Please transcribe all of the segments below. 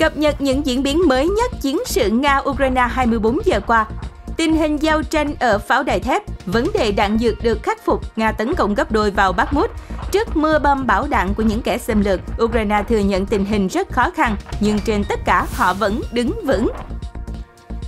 cập nhật những diễn biến mới nhất chiến sự Nga-Ukraine 24 giờ qua, tình hình giao tranh ở pháo đài thép, vấn đề đạn dược được khắc phục, Nga tấn công gấp đôi vào Bakhmut. Trước mưa bom bão đạn của những kẻ xâm lược, Ukraine thừa nhận tình hình rất khó khăn, nhưng trên tất cả họ vẫn đứng vững.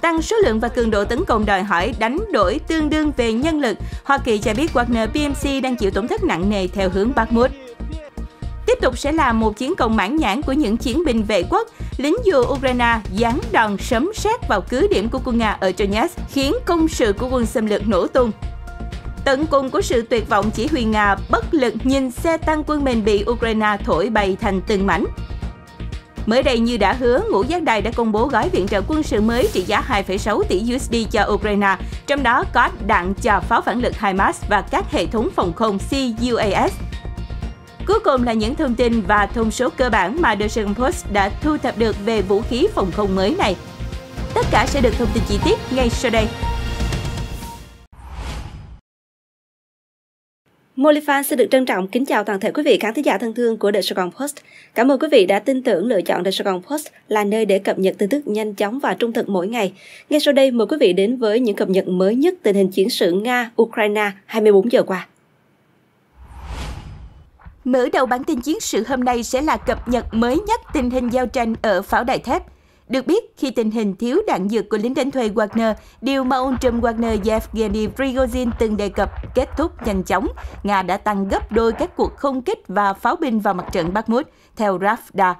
Tăng số lượng và cường độ tấn công đòi hỏi đánh đổi tương đương về nhân lực. Hoa Kỳ cho biết Wagner PMC đang chịu tổn thất nặng nề theo hướng Bakhmut. Tiếp tục sẽ là một chiến công mãn nhãn của những chiến binh vệ quốc lính dù Ukraine giáng đòn sấm sét vào cứ điểm của quân Nga ở Donetsk, khiến công sự của quân xâm lược nổ tung. Tận cùng của sự tuyệt vọng chỉ huy Nga bất lực nhìn xe tăng quân mình bị Ukraine thổi bay thành từng mảnh. Mới đây như đã hứa, Ngũ Giác Đài đã công bố gói viện trợ quân sự mới trị giá 2,6 tỷ USD cho Ukraine, trong đó có đạn cho pháo phản lực HIMARS và các hệ thống phòng không CUAS. Cuối cùng là những thông tin và thông số cơ bản mà Washington Post đã thu thập được về vũ khí phòng không mới này. Tất cả sẽ được thông tin chi tiết ngay sau đây. Molifan sẽ được trân trọng kính chào toàn thể quý vị khán thính giả thân thương của The Sài Post. Cảm ơn quý vị đã tin tưởng lựa chọn The Sài Post là nơi để cập nhật tin tức nhanh chóng và trung thực mỗi ngày. Ngay sau đây mời quý vị đến với những cập nhật mới nhất tình hình chiến sự Nga-Ukraine 24 giờ qua. Mở đầu bản tin chiến sự hôm nay sẽ là cập nhật mới nhất tình hình giao tranh ở pháo đài thép. Được biết, khi tình hình thiếu đạn dược của lính đánh thuê Wagner, điều mà ông Trump Wagner Yevgeny Prigozhin từng đề cập kết thúc nhanh chóng. Nga đã tăng gấp đôi các cuộc không kích và pháo binh vào mặt trận Bakhmut, theo Rafda.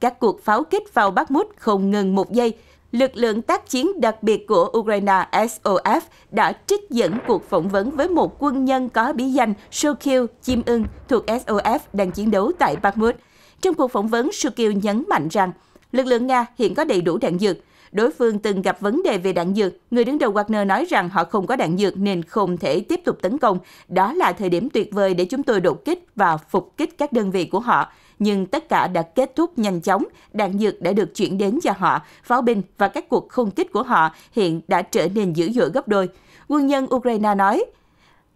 Các cuộc pháo kích vào Bakhmut không ngừng một giây, lực lượng tác chiến đặc biệt của Ukraine SOF đã trích dẫn cuộc phỏng vấn với một quân nhân có bí danh Shokil Chim Ưng thuộc SOF đang chiến đấu tại Bakhmut. Trong cuộc phỏng vấn, Shokil nhấn mạnh rằng lực lượng Nga hiện có đầy đủ đạn dược. Đối phương từng gặp vấn đề về đạn dược. Người đứng đầu Wagner nói rằng họ không có đạn dược nên không thể tiếp tục tấn công. Đó là thời điểm tuyệt vời để chúng tôi đột kích và phục kích các đơn vị của họ nhưng tất cả đã kết thúc nhanh chóng, đạn dược đã được chuyển đến cho họ, pháo binh và các cuộc không kích của họ hiện đã trở nên dữ dội gấp đôi. Quân nhân Ukraine nói,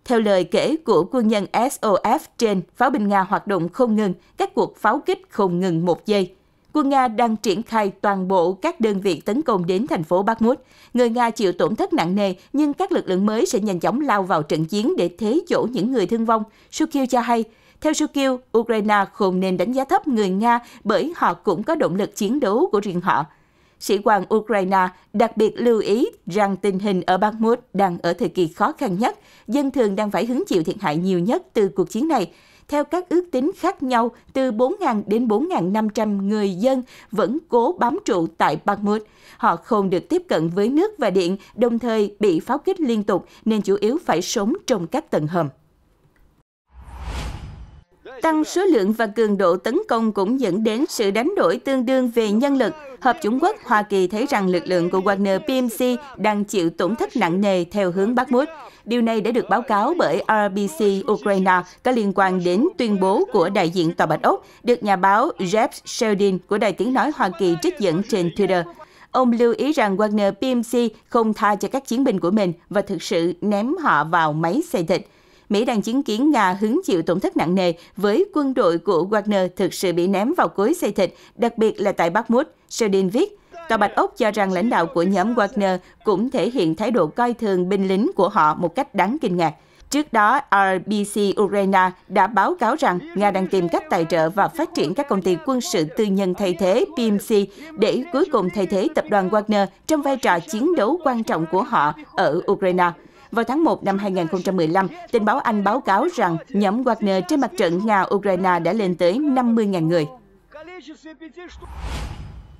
theo lời kể của quân nhân SOF trên, pháo binh Nga hoạt động không ngừng, các cuộc pháo kích không ngừng một giây. Quân Nga đang triển khai toàn bộ các đơn vị tấn công đến thành phố Bakhmut. Người Nga chịu tổn thất nặng nề, nhưng các lực lượng mới sẽ nhanh chóng lao vào trận chiến để thế chỗ những người thương vong. Sukil cho hay, theo Shukil, Ukraine không nên đánh giá thấp người Nga bởi họ cũng có động lực chiến đấu của riêng họ. Sĩ quan Ukraine đặc biệt lưu ý rằng tình hình ở Bakhmut đang ở thời kỳ khó khăn nhất, dân thường đang phải hứng chịu thiệt hại nhiều nhất từ cuộc chiến này. Theo các ước tính khác nhau, từ 4.000 đến 4.500 người dân vẫn cố bám trụ tại Bakhmut. Họ không được tiếp cận với nước và điện, đồng thời bị pháo kích liên tục nên chủ yếu phải sống trong các tầng hầm. Tăng số lượng và cường độ tấn công cũng dẫn đến sự đánh đổi tương đương về nhân lực. Hợp Trung Quốc, Hoa Kỳ thấy rằng lực lượng của Wagner PMC đang chịu tổn thất nặng nề theo hướng bắc mút. Điều này đã được báo cáo bởi RBC Ukraine có liên quan đến tuyên bố của đại diện Tòa Bạch Ốc, được nhà báo Jeff Sheldon của Đài Tiếng Nói Hoa Kỳ trích dẫn trên Twitter. Ông lưu ý rằng Wagner PMC không tha cho các chiến binh của mình và thực sự ném họ vào máy xây thịt. Mỹ đang chứng kiến Nga hứng chịu tổn thất nặng nề với quân đội của Wagner thực sự bị ném vào cối xây thịt, đặc biệt là tại Bakhmut, Serdin viết. Tòa Bạch Ốc cho rằng lãnh đạo của nhóm Wagner cũng thể hiện thái độ coi thường binh lính của họ một cách đáng kinh ngạc. Trước đó, RBC Ukraine đã báo cáo rằng Nga đang tìm cách tài trợ và phát triển các công ty quân sự tư nhân thay thế PMC để cuối cùng thay thế tập đoàn Wagner trong vai trò chiến đấu quan trọng của họ ở Ukraine. Vào tháng 1 năm 2015, tình báo Anh báo cáo rằng nhóm Wagner trên mặt trận Nga-Ukraine đã lên tới 50.000 người.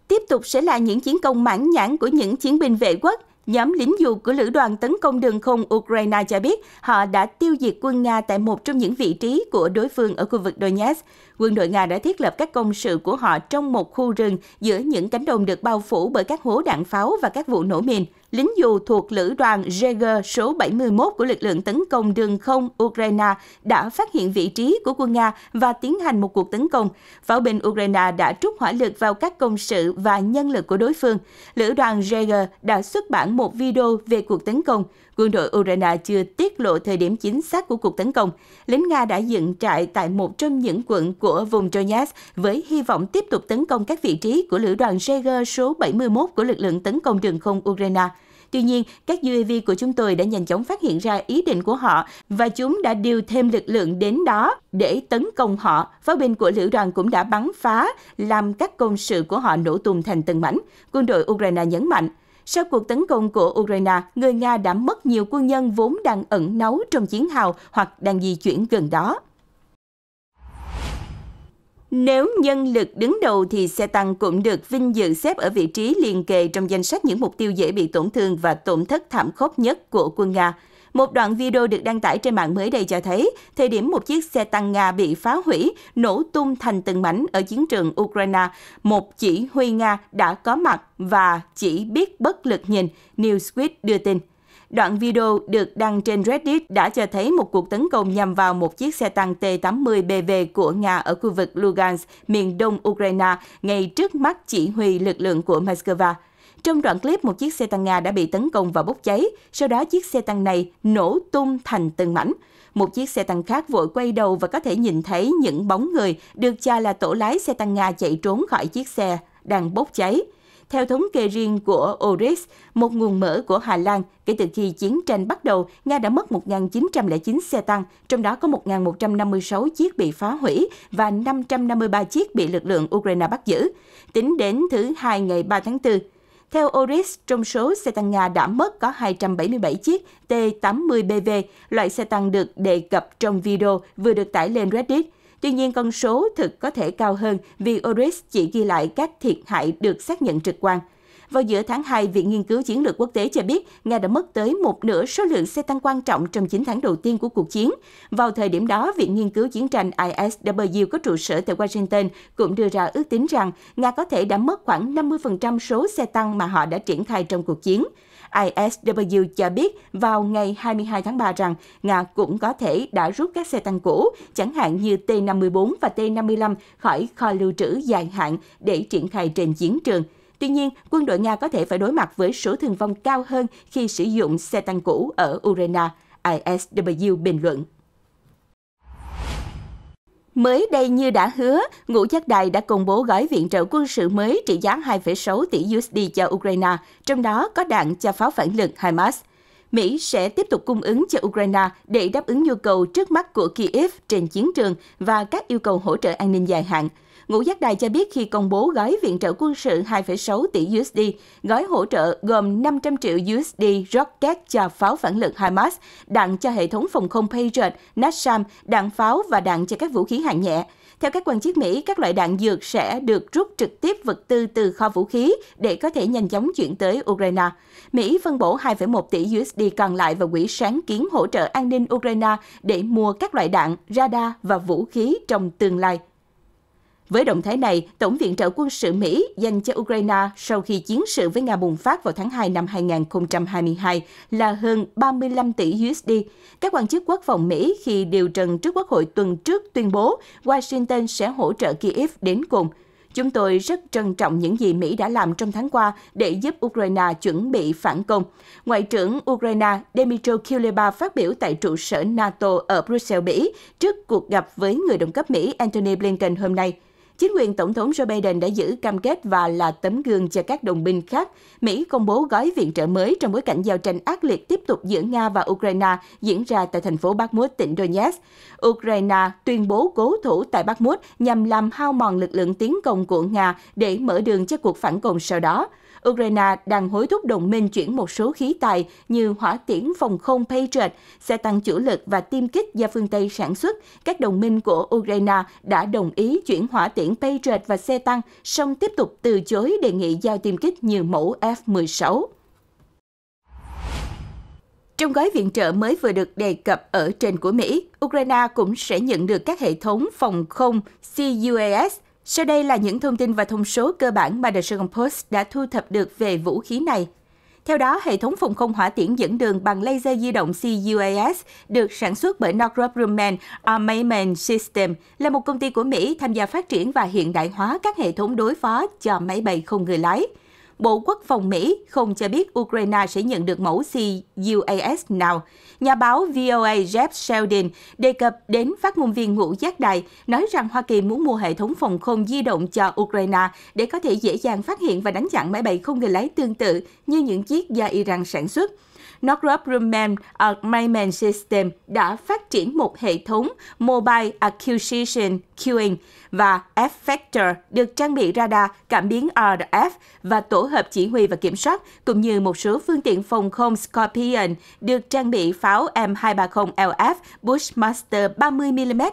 Tiếp tục sẽ là những chiến công mãn nhãn của những chiến binh vệ quốc. Nhóm lính dù của lữ đoàn tấn công đường không Ukraine cho biết họ đã tiêu diệt quân Nga tại một trong những vị trí của đối phương ở khu vực Donetsk. Quân đội Nga đã thiết lập các công sự của họ trong một khu rừng giữa những cánh đồng được bao phủ bởi các hố đạn pháo và các vụ nổ mìn lính dù thuộc lữ đoàn Jaeger số 71 của lực lượng tấn công đường không Ukraine đã phát hiện vị trí của quân Nga và tiến hành một cuộc tấn công. Pháo binh Ukraine đã trút hỏa lực vào các công sự và nhân lực của đối phương. Lữ đoàn Jaeger đã xuất bản một video về cuộc tấn công. Quân đội Ukraine chưa tiết lộ thời điểm chính xác của cuộc tấn công. Lính Nga đã dựng trại tại một trong những quận của vùng Donetsk với hy vọng tiếp tục tấn công các vị trí của lữ đoàn Jaeger số 71 của lực lượng tấn công đường không Ukraine. Tuy nhiên, các UAV của chúng tôi đã nhanh chóng phát hiện ra ý định của họ và chúng đã điều thêm lực lượng đến đó để tấn công họ. Pháo binh của lữ đoàn cũng đã bắn phá, làm các công sự của họ nổ tung thành từng mảnh. Quân đội Ukraine nhấn mạnh, sau cuộc tấn công của Ukraine, người Nga đã mất nhiều quân nhân vốn đang ẩn náu trong chiến hào hoặc đang di chuyển gần đó. Nếu nhân lực đứng đầu thì xe tăng cũng được vinh dự xếp ở vị trí liền kề trong danh sách những mục tiêu dễ bị tổn thương và tổn thất thảm khốc nhất của quân Nga – một đoạn video được đăng tải trên mạng mới đây cho thấy, thời điểm một chiếc xe tăng Nga bị phá hủy, nổ tung thành từng mảnh ở chiến trường Ukraine, một chỉ huy Nga đã có mặt và chỉ biết bất lực nhìn, Newsweek đưa tin. Đoạn video được đăng trên Reddit đã cho thấy một cuộc tấn công nhằm vào một chiếc xe tăng T-80BV của Nga ở khu vực Lugansk, miền đông Ukraine, ngay trước mắt chỉ huy lực lượng của Moscow. Trong đoạn clip, một chiếc xe tăng Nga đã bị tấn công và bốc cháy, sau đó chiếc xe tăng này nổ tung thành từng mảnh. Một chiếc xe tăng khác vội quay đầu và có thể nhìn thấy những bóng người được cho là tổ lái xe tăng Nga chạy trốn khỏi chiếc xe đang bốc cháy. Theo thống kê riêng của Oris, một nguồn mở của Hà Lan, kể từ khi chiến tranh bắt đầu, Nga đã mất 1.909 xe tăng, trong đó có 1.156 chiếc bị phá hủy và 553 chiếc bị lực lượng Ukraine bắt giữ. Tính đến thứ hai ngày 3 tháng 4, theo Oris, trong số xe tăng Nga đã mất có 277 chiếc T-80BV, loại xe tăng được đề cập trong video vừa được tải lên Reddit. Tuy nhiên, con số thực có thể cao hơn vì Oris chỉ ghi lại các thiệt hại được xác nhận trực quan. Vào giữa tháng 2, Viện Nghiên cứu Chiến lược Quốc tế cho biết Nga đã mất tới một nửa số lượng xe tăng quan trọng trong 9 tháng đầu tiên của cuộc chiến. Vào thời điểm đó, Viện Nghiên cứu Chiến tranh ISW có trụ sở tại Washington cũng đưa ra ước tính rằng Nga có thể đã mất khoảng 50% số xe tăng mà họ đã triển khai trong cuộc chiến. ISW cho biết vào ngày 22 tháng 3 rằng Nga cũng có thể đã rút các xe tăng cũ, chẳng hạn như T-54 và T-55 khỏi kho lưu trữ dài hạn để triển khai trên chiến trường. Tuy nhiên, quân đội Nga có thể phải đối mặt với số thương vong cao hơn khi sử dụng xe tăng cũ ở Ukraine, ISW bình luận. Mới đây như đã hứa, Ngũ Giác Đài đã công bố gói viện trợ quân sự mới trị giá 2,6 tỷ USD cho Ukraine, trong đó có đạn cho pháo phản lực HIMARS. Mỹ sẽ tiếp tục cung ứng cho Ukraine để đáp ứng nhu cầu trước mắt của Kiev trên chiến trường và các yêu cầu hỗ trợ an ninh dài hạn – Ngũ Giác Đài cho biết khi công bố gói viện trợ quân sự 2,6 tỷ USD, gói hỗ trợ gồm 500 triệu USD rocket cho pháo phản lực Hamas, đạn cho hệ thống phòng không Patriot, NASAM, đạn pháo và đạn cho các vũ khí hạng nhẹ. Theo các quan chức Mỹ, các loại đạn dược sẽ được rút trực tiếp vật tư từ kho vũ khí để có thể nhanh chóng chuyển tới Ukraine. Mỹ phân bổ 2,1 tỷ USD còn lại vào quỹ sáng kiến hỗ trợ an ninh Ukraine để mua các loại đạn, radar và vũ khí trong tương lai. Với động thái này, tổng viện trợ quân sự Mỹ dành cho Ukraine sau khi chiến sự với Nga bùng phát vào tháng 2 năm 2022 là hơn 35 tỷ USD. Các quan chức quốc phòng Mỹ khi điều trần trước Quốc hội tuần trước tuyên bố Washington sẽ hỗ trợ Kyiv đến cùng. Chúng tôi rất trân trọng những gì Mỹ đã làm trong tháng qua để giúp Ukraine chuẩn bị phản công. Ngoại trưởng Ukraine Dmytro Kuleba phát biểu tại trụ sở NATO ở Brussels, Mỹ trước cuộc gặp với người đồng cấp Mỹ Antony Blinken hôm nay. Chính quyền Tổng thống Joe Biden đã giữ cam kết và là tấm gương cho các đồng minh khác. Mỹ công bố gói viện trợ mới trong bối cảnh giao tranh ác liệt tiếp tục giữa Nga và Ukraine diễn ra tại thành phố Bakhmut, tỉnh Donetsk. Ukraine tuyên bố cố thủ tại Bakhmut nhằm làm hao mòn lực lượng tiến công của Nga để mở đường cho cuộc phản công sau đó. Ukraine đang hối thúc đồng minh chuyển một số khí tài như hỏa tiễn phòng không Patriot, xe tăng chủ lực và tiêm kích do phương Tây sản xuất. Các đồng minh của Ukraine đã đồng ý chuyển hỏa tiễn Patriot và xe tăng, song tiếp tục từ chối đề nghị giao tiêm kích như mẫu F-16. Trong gói viện trợ mới vừa được đề cập ở trên của Mỹ, Ukraine cũng sẽ nhận được các hệ thống phòng không CUAS – sau đây là những thông tin và thông số cơ bản mà The Saigon Post đã thu thập được về vũ khí này. Theo đó, hệ thống phòng không hỏa tiễn dẫn đường bằng laser di động CUAS được sản xuất bởi Northrop Grumman Armament System, là một công ty của Mỹ tham gia phát triển và hiện đại hóa các hệ thống đối phó cho máy bay không người lái. Bộ Quốc phòng Mỹ không cho biết Ukraine sẽ nhận được mẫu CUAS nào. Nhà báo VOA Jeff Sheldon đề cập đến phát ngôn viên ngũ giác đài nói rằng Hoa Kỳ muốn mua hệ thống phòng không di động cho Ukraine để có thể dễ dàng phát hiện và đánh chặn máy bay không người lái tương tự như những chiếc do Iran sản xuất. Northrop Grumman Armament System đã phát triển một hệ thống Mobile Acquisition Queuing và F-Factor được trang bị radar cảm biến RF và tổ hợp chỉ huy và kiểm soát, cũng như một số phương tiện phòng không Scorpion được trang bị pháo M230LF Bushmaster 30mm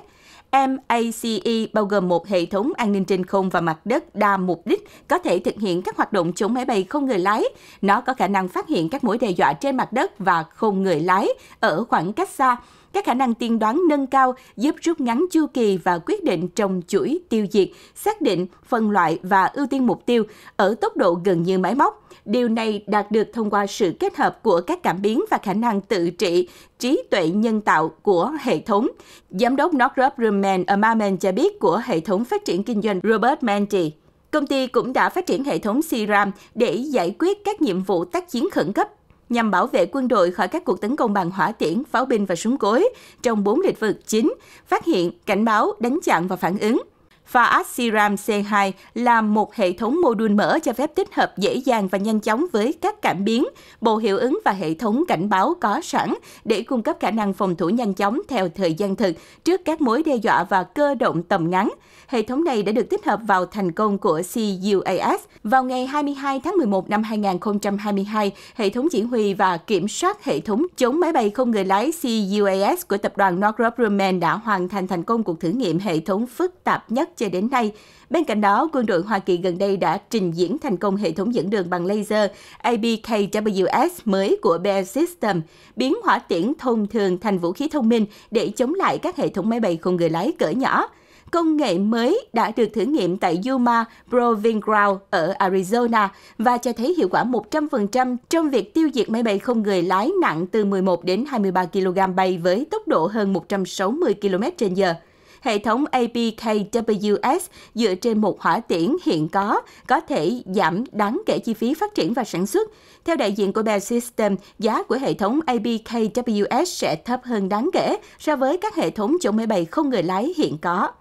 MACE bao gồm một hệ thống an ninh trên không và mặt đất đa mục đích có thể thực hiện các hoạt động chống máy bay không người lái. Nó có khả năng phát hiện các mối đe dọa trên mặt đất và không người lái ở khoảng cách xa các khả năng tiên đoán nâng cao giúp rút ngắn chu kỳ và quyết định trong chuỗi tiêu diệt, xác định, phân loại và ưu tiên mục tiêu ở tốc độ gần như máy móc. Điều này đạt được thông qua sự kết hợp của các cảm biến và khả năng tự trị, trí tuệ nhân tạo của hệ thống. Giám đốc Northrop Grumman Amman cho biết của hệ thống phát triển kinh doanh Robert Manti. Công ty cũng đã phát triển hệ thống CRAM để giải quyết các nhiệm vụ tác chiến khẩn cấp nhằm bảo vệ quân đội khỏi các cuộc tấn công bằng hỏa tiễn, pháo binh và súng cối trong bốn lĩnh vực chính, phát hiện, cảnh báo, đánh chặn và phản ứng – Fast C2 là một hệ thống mô đun mở cho phép tích hợp dễ dàng và nhanh chóng với các cảm biến, bộ hiệu ứng và hệ thống cảnh báo có sẵn để cung cấp khả năng phòng thủ nhanh chóng theo thời gian thực trước các mối đe dọa và cơ động tầm ngắn. Hệ thống này đã được tích hợp vào thành công của CUAS. Vào ngày 22 tháng 11 năm 2022, hệ thống chỉ huy và kiểm soát hệ thống chống máy bay không người lái CUAS của tập đoàn Northrop Grumman đã hoàn thành thành công cuộc thử nghiệm hệ thống phức tạp nhất cho đến nay. Bên cạnh đó, quân đội Hoa Kỳ gần đây đã trình diễn thành công hệ thống dẫn đường bằng laser ABKWS mới của Bell System, biến hỏa tiễn thông thường thành vũ khí thông minh để chống lại các hệ thống máy bay không người lái cỡ nhỏ. Công nghệ mới đã được thử nghiệm tại Yuma Proving Ground ở Arizona và cho thấy hiệu quả 100% trong việc tiêu diệt máy bay không người lái nặng từ 11 đến 23 kg bay với tốc độ hơn 160 km/h hệ thống APKWS dựa trên một hỏa tiễn hiện có có thể giảm đáng kể chi phí phát triển và sản xuất. Theo đại diện của Bell System, giá của hệ thống APKWS sẽ thấp hơn đáng kể so với các hệ thống chống máy bay không người lái hiện có.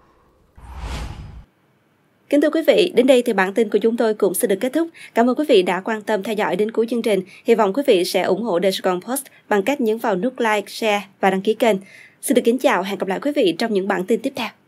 Kính thưa quý vị, đến đây thì bản tin của chúng tôi cũng sẽ được kết thúc. Cảm ơn quý vị đã quan tâm theo dõi đến cuối chương trình. Hy vọng quý vị sẽ ủng hộ The Sài Post bằng cách nhấn vào nút like, share và đăng ký kênh. Xin được kính chào, hẹn gặp lại quý vị trong những bản tin tiếp theo.